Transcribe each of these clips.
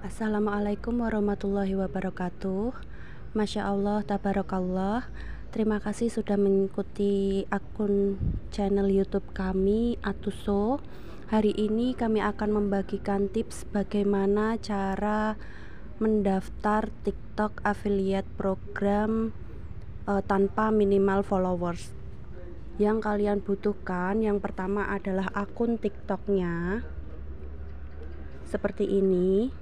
Assalamualaikum warahmatullahi wabarakatuh Masya Allah, tabarakallah Terima kasih sudah mengikuti akun channel youtube kami Atuso Hari ini kami akan membagikan tips bagaimana cara mendaftar tiktok affiliate program uh, tanpa minimal followers yang kalian butuhkan yang pertama adalah akun tiktoknya seperti ini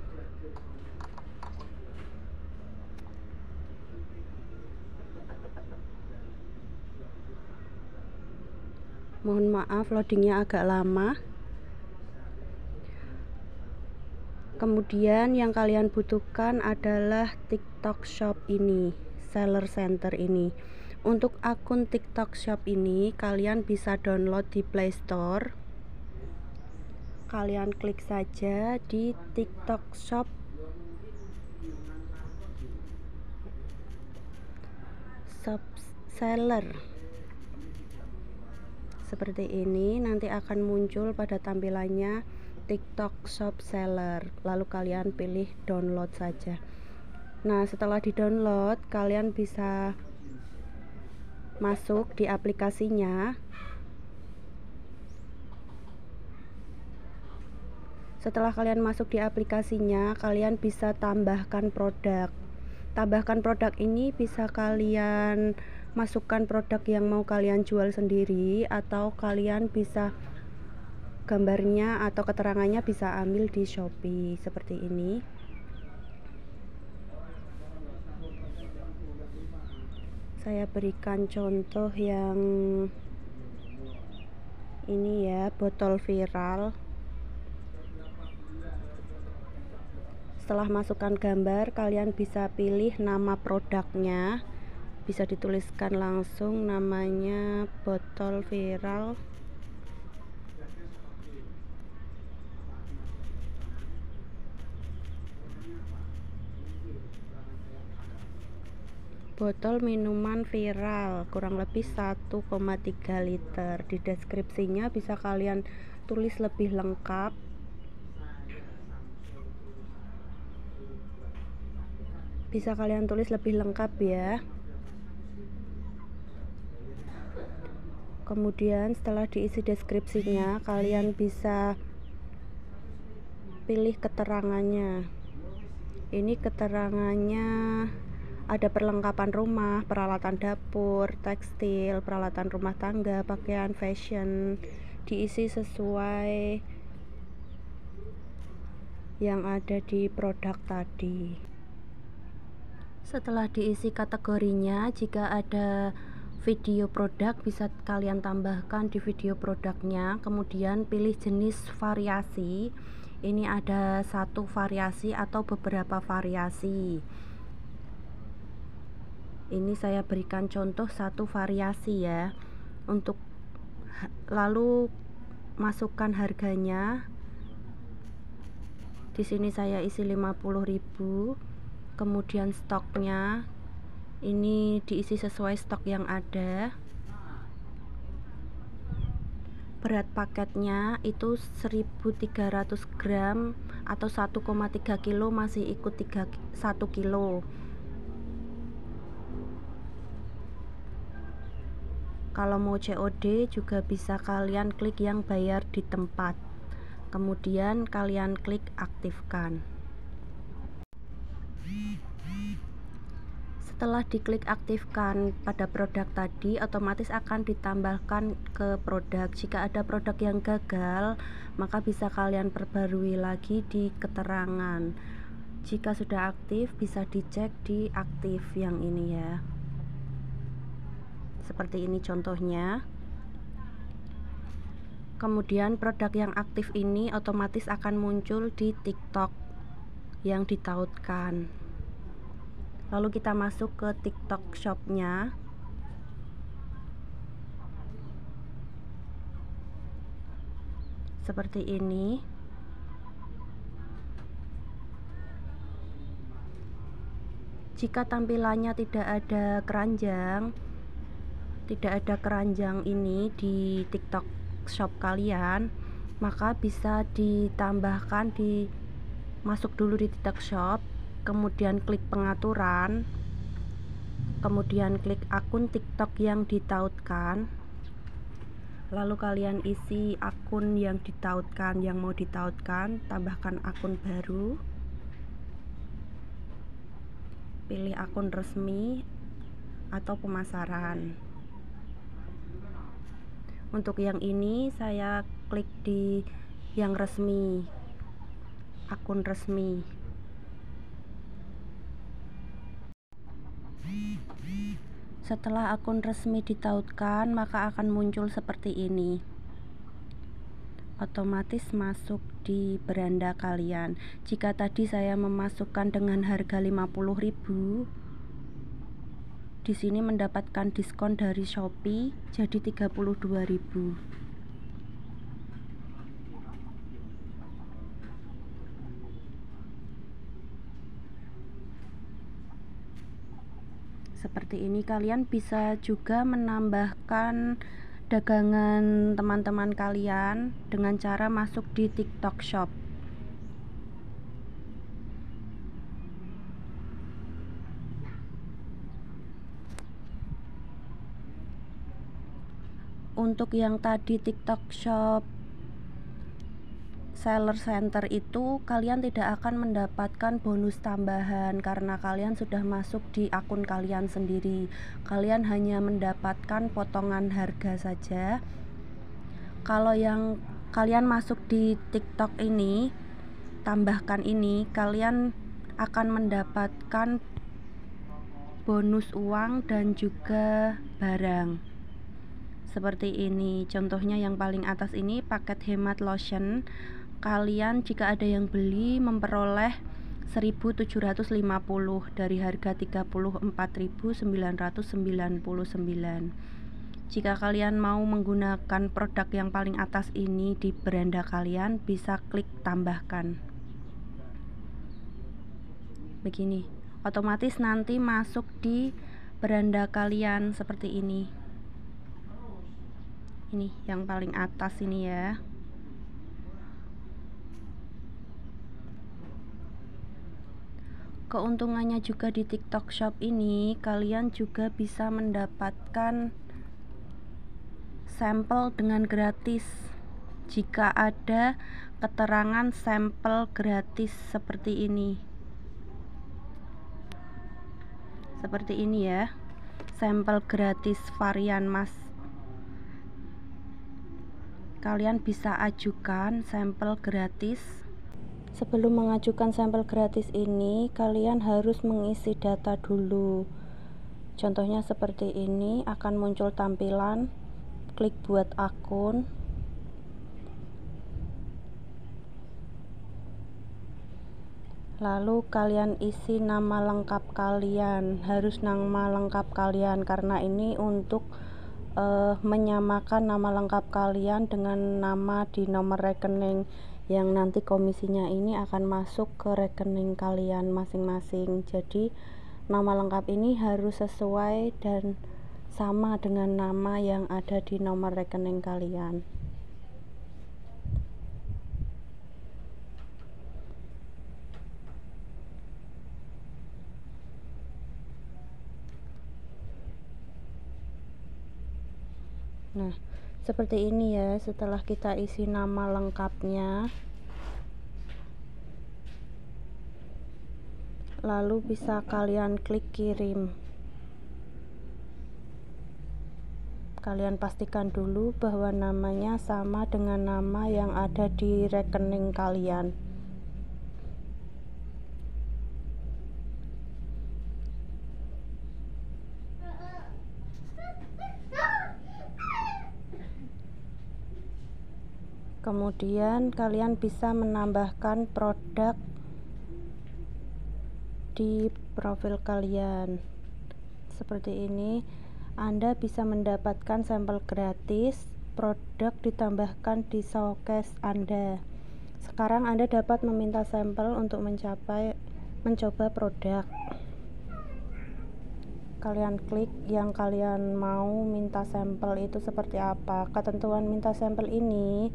mohon maaf loadingnya agak lama kemudian yang kalian butuhkan adalah tiktok shop ini seller center ini untuk akun tiktok shop ini kalian bisa download di playstore kalian klik saja di tiktok shop seller seperti ini nanti akan muncul pada tampilannya TikTok Shop Seller lalu kalian pilih download saja nah setelah di download kalian bisa masuk di aplikasinya setelah kalian masuk di aplikasinya kalian bisa tambahkan produk tambahkan produk ini bisa kalian masukkan produk yang mau kalian jual sendiri atau kalian bisa gambarnya atau keterangannya bisa ambil di Shopee seperti ini saya berikan contoh yang ini ya botol viral setelah masukkan gambar kalian bisa pilih nama produknya bisa dituliskan langsung namanya botol viral botol minuman viral kurang lebih 1,3 liter di deskripsinya bisa kalian tulis lebih lengkap bisa kalian tulis lebih lengkap ya kemudian setelah diisi deskripsinya kalian bisa pilih keterangannya ini keterangannya ada perlengkapan rumah, peralatan dapur, tekstil, peralatan rumah tangga, pakaian fashion diisi sesuai yang ada di produk tadi. Setelah diisi kategorinya, jika ada video produk bisa kalian tambahkan di video produknya kemudian pilih jenis variasi ini ada satu variasi atau beberapa variasi ini saya berikan contoh satu variasi ya untuk lalu masukkan harganya di sini saya isi 50000 kemudian stoknya ini diisi sesuai stok yang ada berat paketnya itu 1300 gram atau 1,3 kilo masih ikut 3, 1 kilo kalau mau COD juga bisa kalian klik yang bayar di tempat kemudian kalian klik aktifkan setelah diklik aktifkan pada produk tadi otomatis akan ditambahkan ke produk jika ada produk yang gagal maka bisa kalian perbarui lagi di keterangan jika sudah aktif bisa dicek di aktif yang ini ya seperti ini contohnya kemudian produk yang aktif ini otomatis akan muncul di tiktok yang ditautkan lalu kita masuk ke tiktok shopnya seperti ini jika tampilannya tidak ada keranjang tidak ada keranjang ini di tiktok shop kalian maka bisa ditambahkan di masuk dulu di tiktok shop kemudian klik pengaturan kemudian klik akun tiktok yang ditautkan lalu kalian isi akun yang ditautkan yang mau ditautkan tambahkan akun baru pilih akun resmi atau pemasaran untuk yang ini saya klik di yang resmi akun resmi Setelah akun resmi ditautkan, maka akan muncul seperti ini. Otomatis masuk di beranda kalian. Jika tadi saya memasukkan dengan harga 50.000, di sini mendapatkan diskon dari Shopee jadi 32.000. seperti ini kalian bisa juga menambahkan dagangan teman-teman kalian dengan cara masuk di TikTok Shop untuk yang tadi TikTok Shop seller center itu kalian tidak akan mendapatkan bonus tambahan karena kalian sudah masuk di akun kalian sendiri. Kalian hanya mendapatkan potongan harga saja. Kalau yang kalian masuk di TikTok ini, tambahkan ini, kalian akan mendapatkan bonus uang dan juga barang. Seperti ini, contohnya yang paling atas ini paket hemat lotion kalian jika ada yang beli memperoleh 1750 dari harga 34.999. Jika kalian mau menggunakan produk yang paling atas ini di beranda kalian, bisa klik tambahkan. Begini, otomatis nanti masuk di beranda kalian seperti ini. Ini yang paling atas ini ya. keuntungannya juga di TikTok Shop ini kalian juga bisa mendapatkan sampel dengan gratis jika ada keterangan sampel gratis seperti ini seperti ini ya sampel gratis varian mas kalian bisa ajukan sampel gratis Sebelum mengajukan sampel gratis ini, kalian harus mengisi data dulu. Contohnya seperti ini, akan muncul tampilan klik buat akun. Lalu kalian isi nama lengkap kalian. Harus nama lengkap kalian karena ini untuk uh, menyamakan nama lengkap kalian dengan nama di nomor rekening yang nanti komisinya ini akan masuk ke rekening kalian masing-masing. Jadi, nama lengkap ini harus sesuai dan sama dengan nama yang ada di nomor rekening kalian. Nah, seperti ini ya setelah kita isi nama lengkapnya lalu bisa kalian klik kirim kalian pastikan dulu bahwa namanya sama dengan nama yang ada di rekening kalian kemudian kalian bisa menambahkan produk di profil kalian seperti ini Anda bisa mendapatkan sampel gratis produk ditambahkan di showcase Anda sekarang Anda dapat meminta sampel untuk mencapai mencoba produk kalian klik yang kalian mau minta sampel itu seperti apa ketentuan minta sampel ini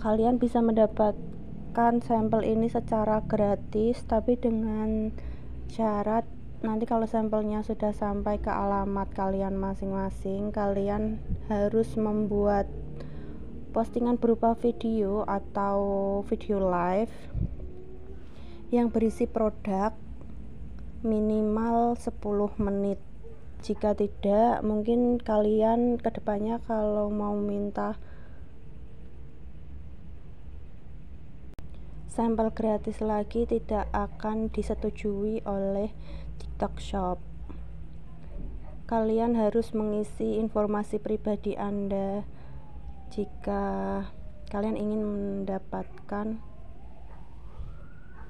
kalian bisa mendapatkan sampel ini secara gratis tapi dengan syarat nanti kalau sampelnya sudah sampai ke alamat kalian masing-masing kalian harus membuat postingan berupa video atau video live yang berisi produk minimal 10 menit jika tidak mungkin kalian kedepannya kalau mau minta sampel gratis lagi tidak akan disetujui oleh TikTok Shop. Kalian harus mengisi informasi pribadi Anda jika kalian ingin mendapatkan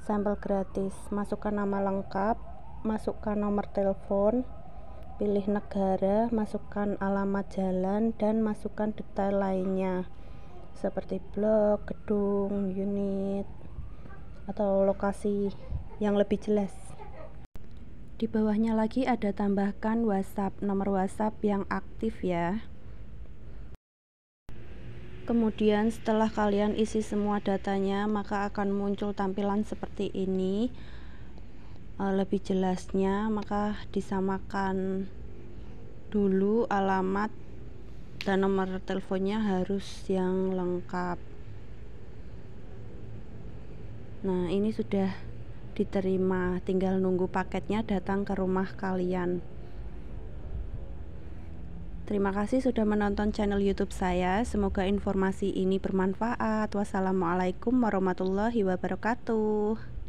sampel gratis. Masukkan nama lengkap, masukkan nomor telepon, pilih negara, masukkan alamat jalan dan masukkan detail lainnya seperti blok, gedung, unit, atau lokasi yang lebih jelas. Di bawahnya lagi ada tambahkan WhatsApp, nomor WhatsApp yang aktif ya. Kemudian setelah kalian isi semua datanya, maka akan muncul tampilan seperti ini. E, lebih jelasnya, maka disamakan dulu alamat dan nomor teleponnya harus yang lengkap. Nah, ini sudah diterima, tinggal nunggu paketnya datang ke rumah kalian. Terima kasih sudah menonton channel YouTube saya. Semoga informasi ini bermanfaat. Wassalamualaikum warahmatullahi wabarakatuh.